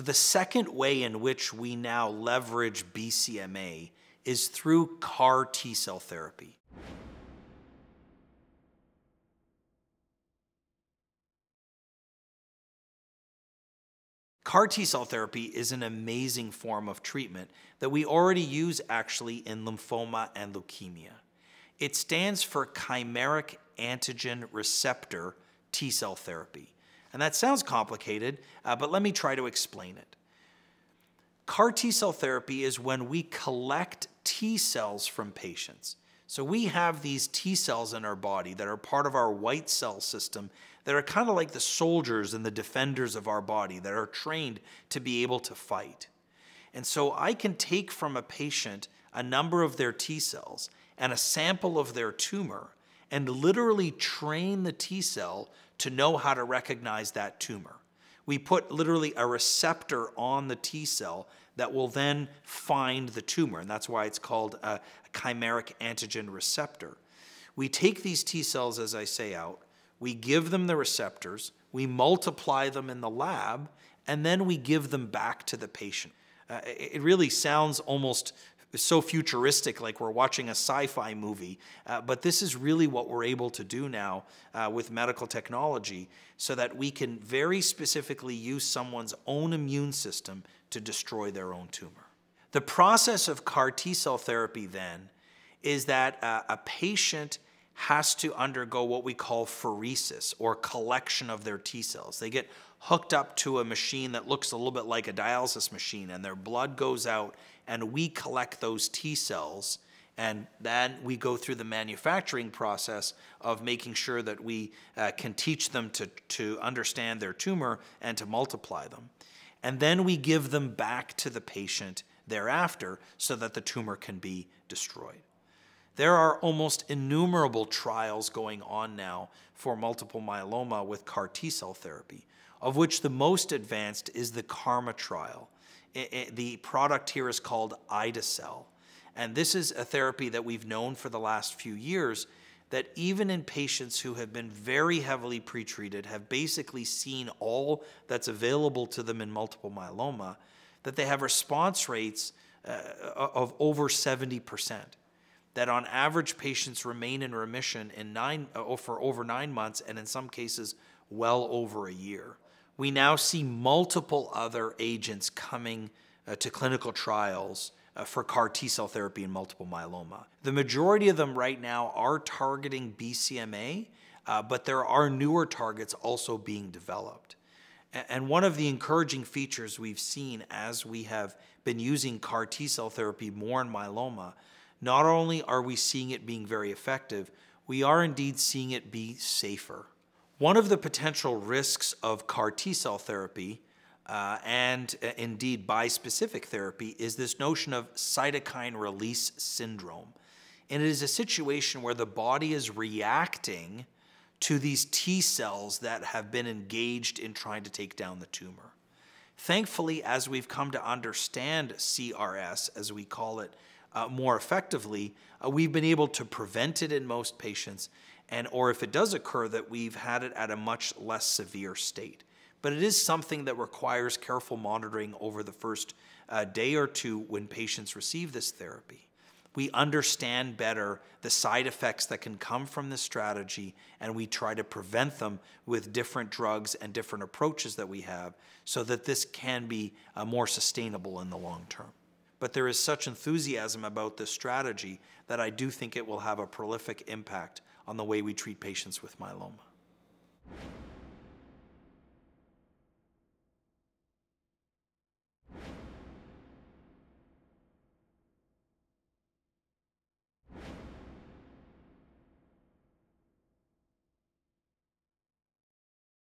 So the second way in which we now leverage BCMA is through CAR T cell therapy. CAR T cell therapy is an amazing form of treatment that we already use actually in lymphoma and leukemia. It stands for chimeric antigen receptor T cell therapy. And that sounds complicated, uh, but let me try to explain it. CAR T cell therapy is when we collect T cells from patients. So we have these T cells in our body that are part of our white cell system that are kind of like the soldiers and the defenders of our body that are trained to be able to fight. And so I can take from a patient a number of their T cells and a sample of their tumor and literally train the T cell to know how to recognize that tumor. We put literally a receptor on the T cell that will then find the tumor, and that's why it's called a chimeric antigen receptor. We take these T cells, as I say, out, we give them the receptors, we multiply them in the lab, and then we give them back to the patient. Uh, it really sounds almost so futuristic, like we're watching a sci-fi movie. Uh, but this is really what we're able to do now uh, with medical technology so that we can very specifically use someone's own immune system to destroy their own tumor. The process of CAR T-cell therapy then is that uh, a patient has to undergo what we call pheresis or collection of their T cells. They get hooked up to a machine that looks a little bit like a dialysis machine and their blood goes out and we collect those T cells and then we go through the manufacturing process of making sure that we uh, can teach them to, to understand their tumor and to multiply them. And then we give them back to the patient thereafter so that the tumor can be destroyed. There are almost innumerable trials going on now for multiple myeloma with CAR T cell therapy, of which the most advanced is the KARMA trial. It, it, the product here is called Idacel. And this is a therapy that we've known for the last few years that even in patients who have been very heavily pretreated, have basically seen all that's available to them in multiple myeloma, that they have response rates uh, of over 70% that on average patients remain in remission in nine, uh, for over nine months and in some cases well over a year. We now see multiple other agents coming uh, to clinical trials uh, for CAR T cell therapy in multiple myeloma. The majority of them right now are targeting BCMA, uh, but there are newer targets also being developed. And one of the encouraging features we've seen as we have been using CAR T cell therapy more in myeloma not only are we seeing it being very effective, we are indeed seeing it be safer. One of the potential risks of CAR T cell therapy uh, and uh, indeed bispecific therapy is this notion of cytokine release syndrome. And it is a situation where the body is reacting to these T cells that have been engaged in trying to take down the tumor. Thankfully, as we've come to understand CRS, as we call it, uh, more effectively, uh, we've been able to prevent it in most patients, and or if it does occur, that we've had it at a much less severe state. But it is something that requires careful monitoring over the first uh, day or two when patients receive this therapy. We understand better the side effects that can come from this strategy, and we try to prevent them with different drugs and different approaches that we have so that this can be uh, more sustainable in the long term but there is such enthusiasm about this strategy that I do think it will have a prolific impact on the way we treat patients with myeloma.